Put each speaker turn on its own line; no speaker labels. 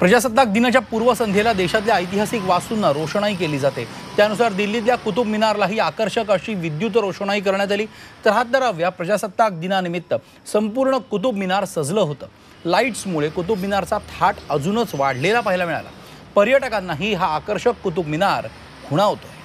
प्रजासत्ताक दिनाच्या पूर्वसंध्येला देशातल्या ऐतिहासिक वास्तूंना रोषणाई केली जाते त्यानुसार दिल्लीतल्या कुतुब मिनारलाही आकर्षक अशी विद्युत रोषणाई करण्यात आली त्र्याहत्तराव्या प्रजासत्ताक दिनानिमित्त संपूर्ण कुतुब मिनार सजलं होतं लाईट्समुळे कुतुब मिनारचा थाट अजूनच वाढलेला पाहायला मिळाला पर्यटकांनाही हा आकर्षक कुतुब मिनार खुणावतोय